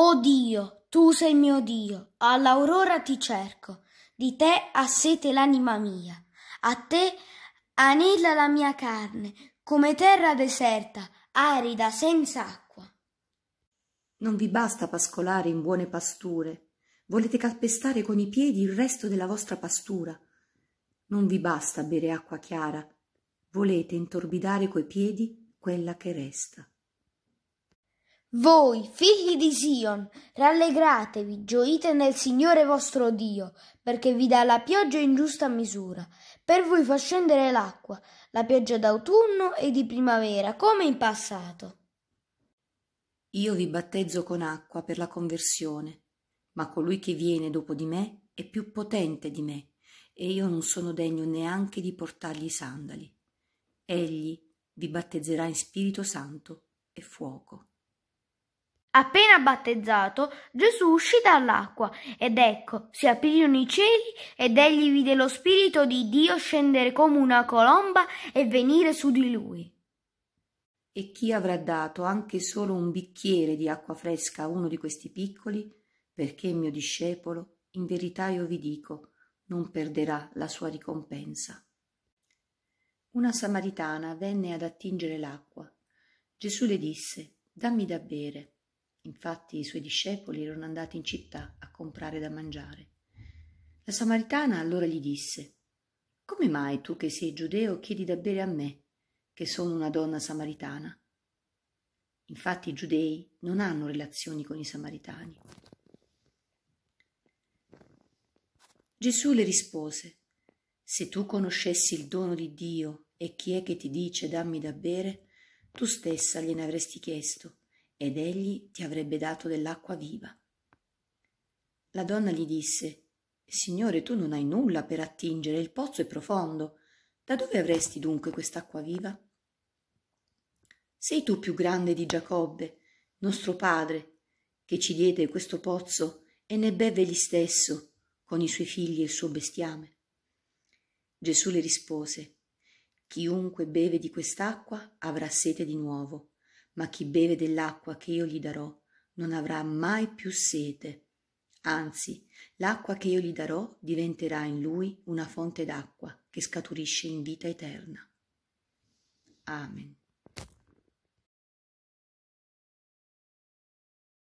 O oh Dio, tu sei mio Dio, all'aurora ti cerco, di te ha sete l'anima mia, a te anela la mia carne, come terra deserta, arida, senza acqua. Non vi basta pascolare in buone pasture, volete calpestare con i piedi il resto della vostra pastura. Non vi basta bere acqua chiara, volete intorbidare coi piedi quella che resta. Voi, figli di Sion, rallegratevi, gioite nel Signore vostro Dio, perché vi dà la pioggia in giusta misura. Per voi fa scendere l'acqua, la pioggia d'autunno e di primavera, come in passato. Io vi battezzo con acqua per la conversione, ma colui che viene dopo di me è più potente di me, e io non sono degno neanche di portargli i sandali. Egli vi battezzerà in Spirito Santo e fuoco. Appena battezzato, Gesù uscì dall'acqua ed ecco, si aprirono i cieli ed egli vide lo Spirito di Dio scendere come una colomba e venire su di lui. E chi avrà dato anche solo un bicchiere di acqua fresca a uno di questi piccoli, perché mio discepolo, in verità io vi dico, non perderà la sua ricompensa. Una samaritana venne ad attingere l'acqua. Gesù le disse, dammi da bere. Infatti i suoi discepoli erano andati in città a comprare da mangiare. La samaritana allora gli disse Come mai tu che sei giudeo chiedi da bere a me, che sono una donna samaritana? Infatti i giudei non hanno relazioni con i samaritani. Gesù le rispose Se tu conoscessi il dono di Dio e chi è che ti dice dammi da bere, tu stessa gliene avresti chiesto ed egli ti avrebbe dato dell'acqua viva. La donna gli disse Signore, tu non hai nulla per attingere, il pozzo è profondo. Da dove avresti dunque quest'acqua viva? Sei tu più grande di Giacobbe, nostro padre, che ci diede questo pozzo e ne beve egli stesso, con i suoi figli e il suo bestiame. Gesù le rispose Chiunque beve di quest'acqua avrà sete di nuovo ma chi beve dell'acqua che io gli darò non avrà mai più sete. Anzi, l'acqua che io gli darò diventerà in lui una fonte d'acqua che scaturisce in vita eterna. Amen.